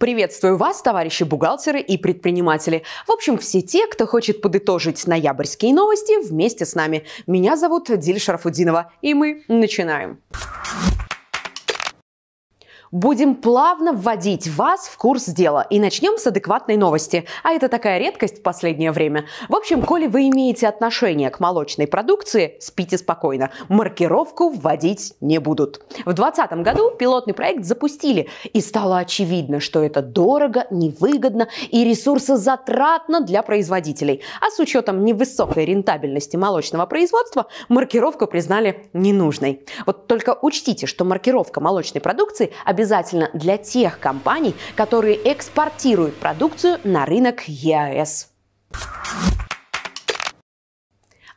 Приветствую вас, товарищи бухгалтеры и предприниматели. В общем, все те, кто хочет подытожить ноябрьские новости вместе с нами. Меня зовут Диль Шарафудинова, и мы начинаем. Будем плавно вводить вас в курс дела и начнем с адекватной новости. А это такая редкость в последнее время. В общем, коли вы имеете отношение к молочной продукции, спите спокойно. Маркировку вводить не будут. В 2020 году пилотный проект запустили, и стало очевидно, что это дорого, невыгодно и ресурсозатратно для производителей. А с учетом невысокой рентабельности молочного производства, маркировку признали ненужной. Вот только учтите, что маркировка молочной продукции обязательно обязательно для тех компаний, которые экспортируют продукцию на рынок ЕАЭС.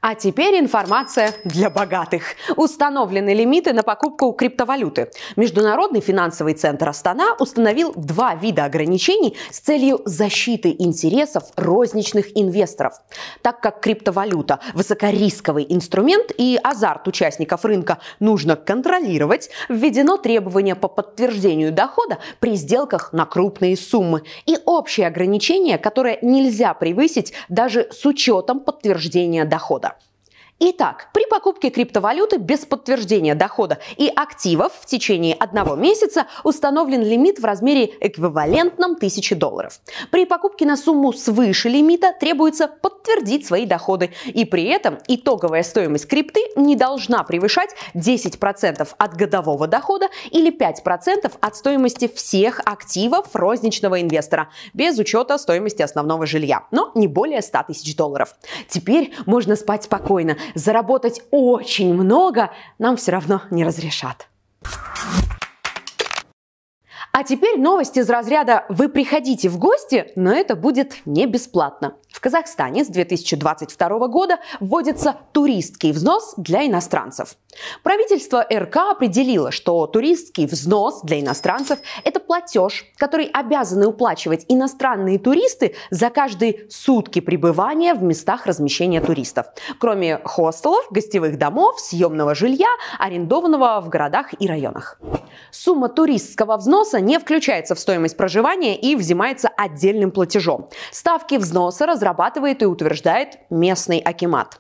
А теперь информация для богатых. Установлены лимиты на покупку криптовалюты. Международный финансовый центр Астана установил два вида ограничений с целью защиты интересов розничных инвесторов. Так как криптовалюта – высокорисковый инструмент и азарт участников рынка нужно контролировать, введено требование по подтверждению дохода при сделках на крупные суммы и общее ограничение, которое нельзя превысить даже с учетом подтверждения дохода. Итак, при покупке криптовалюты без подтверждения дохода и активов в течение одного месяца установлен лимит в размере эквивалентном 1000 долларов. При покупке на сумму свыше лимита требуется подтвердить свои доходы, и при этом итоговая стоимость крипты не должна превышать 10% от годового дохода или 5% от стоимости всех активов розничного инвестора, без учета стоимости основного жилья, но не более 100 тысяч долларов. Теперь можно спать спокойно заработать очень много нам все равно не разрешат. А теперь новости из разряда «Вы приходите в гости, но это будет не бесплатно». В Казахстане с 2022 года вводится туристский взнос для иностранцев. Правительство РК определило, что туристский взнос для иностранцев – это платеж, который обязаны уплачивать иностранные туристы за каждые сутки пребывания в местах размещения туристов, кроме хостелов, гостевых домов, съемного жилья, арендованного в городах и районах. Сумма туристского взноса не включается в стоимость проживания и взимается отдельным платежом. Ставки взноса разрабатывает и утверждает местный акимат.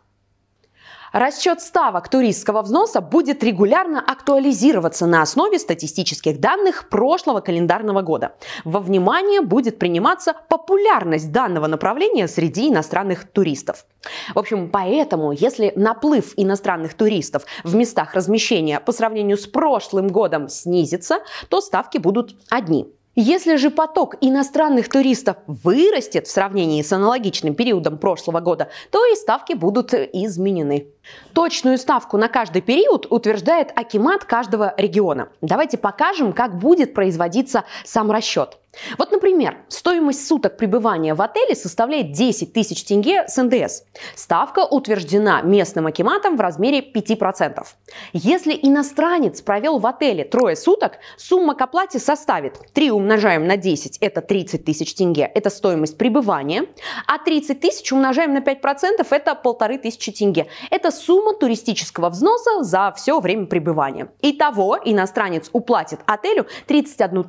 Расчет ставок туристского взноса будет регулярно актуализироваться на основе статистических данных прошлого календарного года. Во внимание будет приниматься популярность данного направления среди иностранных туристов. В общем, поэтому, если наплыв иностранных туристов в местах размещения по сравнению с прошлым годом снизится, то ставки будут одни. Если же поток иностранных туристов вырастет в сравнении с аналогичным периодом прошлого года, то и ставки будут изменены. Точную ставку на каждый период утверждает Акимат каждого региона. Давайте покажем, как будет производиться сам расчет. Вот, например, стоимость суток пребывания в отеле составляет 10 тысяч тенге с НДС. Ставка утверждена местным акиматом в размере 5%. Если иностранец провел в отеле трое суток, сумма к оплате составит 3 умножаем на 10 – это 30 тысяч тенге, это стоимость пребывания, а 30 тысяч умножаем на 5% – это полторы тысячи тенге, это сумма туристического взноса за все время пребывания. Итого иностранец уплатит отелю 31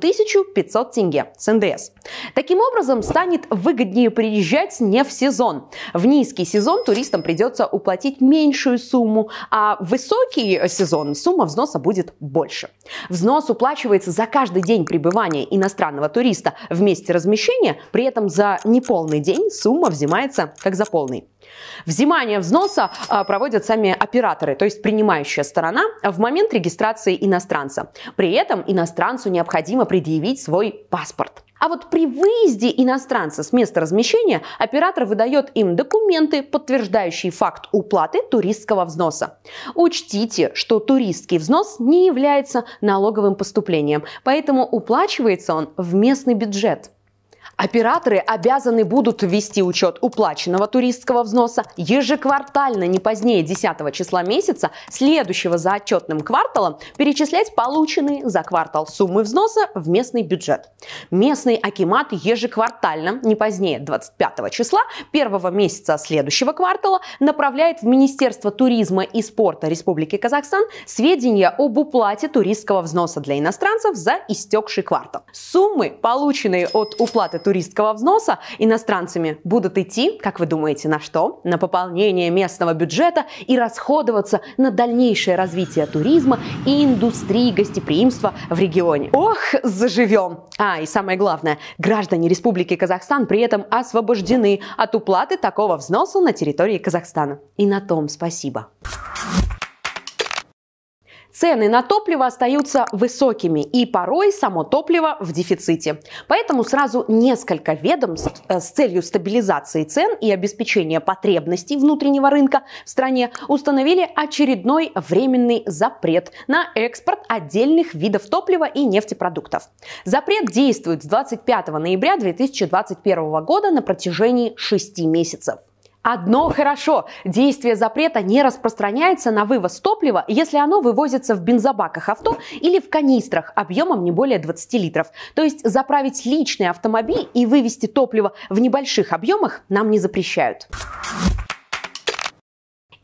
500 тенге с НДС. Таким образом, станет выгоднее приезжать не в сезон. В низкий сезон туристам придется уплатить меньшую сумму, а в высокий сезон сумма взноса будет больше. Взнос уплачивается за каждый день пребывания иностранного туриста в месте размещения, при этом за неполный день сумма взимается как за полный. Взимание взноса а, проводят сами операторы, то есть принимающая сторона, в момент регистрации иностранца. При этом иностранцу необходимо предъявить свой паспорт. А вот при выезде иностранца с места размещения оператор выдает им документы, подтверждающие факт уплаты туристского взноса. Учтите, что туристский взнос не является налоговым поступлением, поэтому уплачивается он в местный бюджет. Операторы обязаны будут ввести учет уплаченного туристского взноса ежеквартально, не позднее 10 числа месяца, следующего за отчетным кварталом, перечислять полученные за квартал суммы взноса в местный бюджет. Местный акимат ежеквартально, не позднее 25 числа, первого месяца следующего квартала, направляет в Министерство туризма и спорта Республики Казахстан сведения об уплате туристского взноса для иностранцев за истекший квартал. Суммы, полученные от уплаты уплаты туристского взноса иностранцами будут идти, как вы думаете, на что? На пополнение местного бюджета и расходоваться на дальнейшее развитие туризма и индустрии гостеприимства в регионе. Ох, заживем! А, и самое главное, граждане Республики Казахстан при этом освобождены от уплаты такого взноса на территории Казахстана. И на том Спасибо. Цены на топливо остаются высокими, и порой само топливо в дефиците. Поэтому сразу несколько ведомств э, с целью стабилизации цен и обеспечения потребностей внутреннего рынка в стране установили очередной временный запрет на экспорт отдельных видов топлива и нефтепродуктов. Запрет действует с 25 ноября 2021 года на протяжении 6 месяцев. Одно хорошо, действие запрета не распространяется на вывоз топлива, если оно вывозится в бензобаках авто или в канистрах объемом не более 20 литров. То есть заправить личный автомобиль и вывести топливо в небольших объемах нам не запрещают.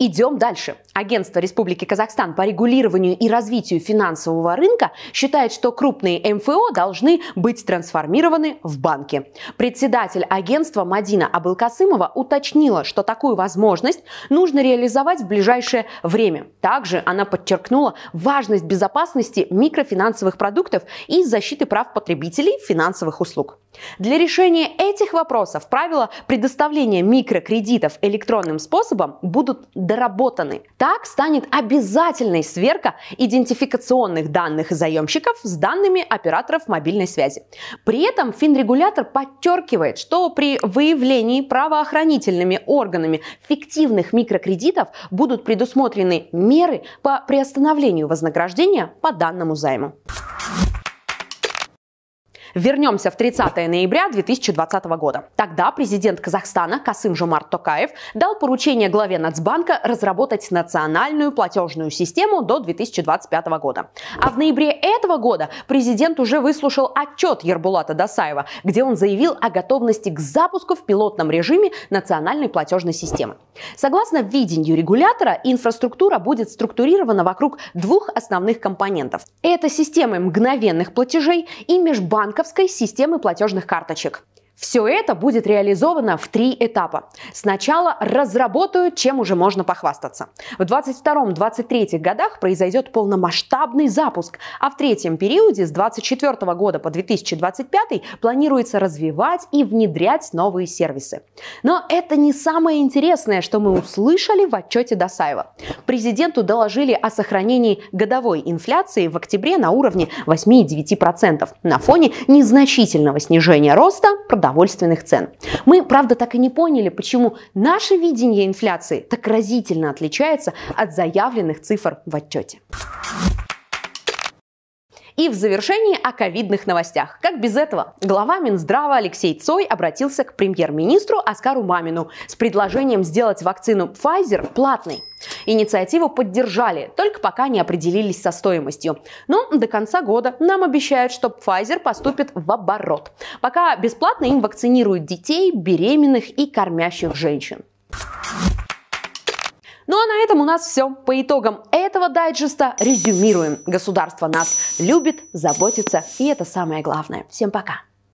Идем дальше. Агентство Республики Казахстан по регулированию и развитию финансового рынка считает, что крупные МФО должны быть трансформированы в банки. Председатель агентства Мадина Абылкасымова уточнила, что такую возможность нужно реализовать в ближайшее время. Также она подчеркнула важность безопасности микрофинансовых продуктов и защиты прав потребителей финансовых услуг. Для решения этих вопросов правила предоставления микрокредитов электронным способом будут доработаны. Так станет обязательной сверка идентификационных данных заемщиков с данными операторов мобильной связи. При этом финрегулятор подчеркивает, что при выявлении правоохранительными органами фиктивных микрокредитов будут предусмотрены меры по приостановлению вознаграждения по данному займу. Вернемся в 30 ноября 2020 года. Тогда президент Казахстана Касым Жомарт Токаев дал поручение главе Нацбанка разработать национальную платежную систему до 2025 года. А в ноябре этого года президент уже выслушал отчет Ербулата Дасаева где он заявил о готовности к запуску в пилотном режиме национальной платежной системы. Согласно видению регулятора, инфраструктура будет структурирована вокруг двух основных компонентов. Это системы мгновенных платежей и межбанков банковской системы платежных карточек. Все это будет реализовано в три этапа. Сначала разработают, чем уже можно похвастаться. В 22-23 годах произойдет полномасштабный запуск, а в третьем периоде с 24 года по 2025 планируется развивать и внедрять новые сервисы. Но это не самое интересное, что мы услышали в отчете Досаева. Президенту доложили о сохранении годовой инфляции в октябре на уровне 8-9% на фоне незначительного снижения роста продовольствия продовольственных цен. Мы, правда, так и не поняли, почему наше видение инфляции так разительно отличается от заявленных цифр в отчете. И в завершении о ковидных новостях. Как без этого? Глава Минздрава Алексей Цой обратился к премьер-министру Оскару Мамину с предложением сделать вакцину Pfizer платной. Инициативу поддержали, только пока не определились со стоимостью. Но до конца года нам обещают, что Pfizer поступит в оборот. Пока бесплатно им вакцинируют детей, беременных и кормящих женщин. Ну а на этом у нас все. По итогам этого дайджеста резюмируем. Государство нас любит, заботится, и это самое главное. Всем пока!